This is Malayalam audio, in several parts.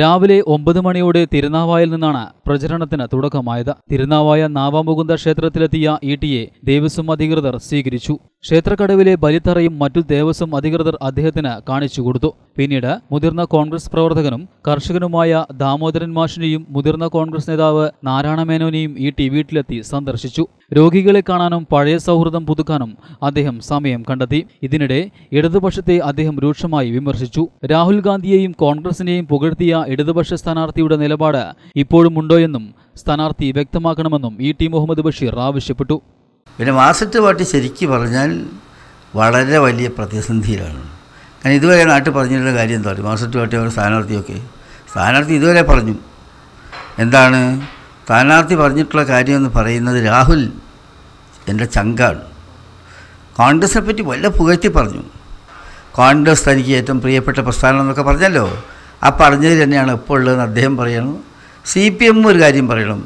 രാവിലെ ഒമ്പത് മണിയോടെ തിരുനാവായിൽ നിന്നാണ് പ്രചരണത്തിന് തുടക്കമായത് തിരുനാവായ നാവാമുകുന്ദ ക്ഷേത്രത്തിലെത്തിയ ഇ ടിയെ ദേവസ്വം അധികൃതർ സ്വീകരിച്ചു ക്ഷേത്രക്കടവിലെ ബലിത്തറയും മറ്റു ദേവസ്വം അധികൃതർ അദ്ദേഹത്തിന് കാണിച്ചു കൊടുത്തു പിന്നീട് മുതിർന്ന കോൺഗ്രസ് പ്രവർത്തകനും കർഷകനുമായ ദാമോദരൻ മാഷിനെയും മുതിർന്ന കോൺഗ്രസ് നേതാവ് നാരായണ മേനോനെയും ഈ ടി വീട്ടിലെത്തി സന്ദർശിച്ചു രോഗികളെ കാണാനും പഴയ സൗഹൃദം പുതുക്കാനും അദ്ദേഹം സമയം കണ്ടെത്തി ഇതിനിടെ ഇടതുപക്ഷത്തെ അദ്ദേഹം രൂക്ഷമായി വിമർശിച്ചു രാഹുൽ ഗാന്ധിയെയും കോൺഗ്രസിനെയും പുകഴ്ത്തിയ ഇടതുപക്ഷ സ്ഥാനാർത്ഥിയുടെ നിലപാട് ഇപ്പോഴും സ്ഥാനാർത്ഥി വ്യക്തമാക്കണമെന്നും ഇ ടി മുഹമ്മദ് ബഷീർ ആവശ്യപ്പെട്ടു പിന്നെ മാർസറ്റ് പാർട്ടി ശരിക്ക് പറഞ്ഞാൽ വളരെ വലിയ പ്രതിസന്ധിയിലാണ് കാരണം ഇതുവരെ നാട്ടിൽ പറഞ്ഞിട്ടുള്ള കാര്യം എന്താ പറയുക മാർസറ്റ് പാർട്ടി അവരുടെ സ്ഥാനാർത്ഥിയൊക്കെ സ്ഥാനാർത്ഥി ഇതുവരെ പറഞ്ഞു എന്താണ് സ്ഥാനാർത്ഥി പറഞ്ഞിട്ടുള്ള കാര്യമെന്ന് പറയുന്നത് രാഹുൽ എൻ്റെ ചങ്കാണ് കോൺഗ്രസിനെ പറ്റി വല്ല പുകഴ്ത്തി പറഞ്ഞു കോൺഗ്രസ് തനിക്ക് ഏറ്റവും പ്രിയപ്പെട്ട പ്രസ്ഥാനം എന്നൊക്കെ പറഞ്ഞല്ലോ ആ പറഞ്ഞത് തന്നെയാണ് എപ്പോൾ ഉള്ളതെന്ന് അദ്ദേഹം പറയണം സി പി എമ്മും ഒരു കാര്യം പറയണം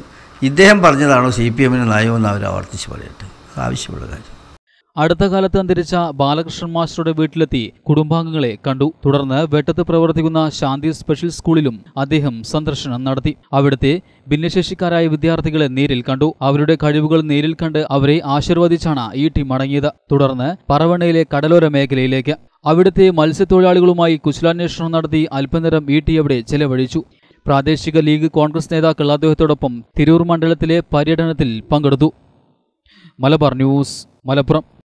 ഇദ്ദേഹം പറഞ്ഞതാണോ സി പി എമ്മിൻ്റെ നയമെന്ന് അവർ ആവർത്തിച്ച് പറയട്ടെ ആവശ്യമുള്ള കാര്യം അടുത്ത കാലത്ത് അന്തരിച്ച ബാലകൃഷ്ണൻ മാസ്റ്ററുടെ വീട്ടിലെത്തി കുടുംബാംഗങ്ങളെ കണ്ടു തുടർന്ന് വെട്ടത്ത് പ്രവർത്തിക്കുന്ന ശാന്തി സ്പെഷ്യൽ സ്കൂളിലും അദ്ദേഹം സന്ദർശനം നടത്തി അവിടുത്തെ ഭിന്നശേഷിക്കാരായ വിദ്യാർത്ഥികളെ നേരിൽ കണ്ടു അവരുടെ കഴിവുകൾ നേരിൽ കണ്ട് അവരെ ആശീർവദിച്ചാണ് ഈ ടീം മടങ്ങിയത് തുടർന്ന് പറവണയിലെ കടലോര മേഖലയിലേക്ക് അവിടുത്തെ മത്സ്യത്തൊഴിലാളികളുമായി കുശലാന്വേഷണം നടത്തി അല്പനേരം ഈ ടി അവിടെ ചെലവഴിച്ചു പ്രാദേശിക ലീഗ് കോൺഗ്രസ് നേതാക്കൾ അദ്ദേഹത്തോടൊപ്പം തിരൂർ മണ്ഡലത്തിലെ പര്യടനത്തിൽ പങ്കെടുത്തു മലബാർ ന്യൂസ് മലപ്പുറം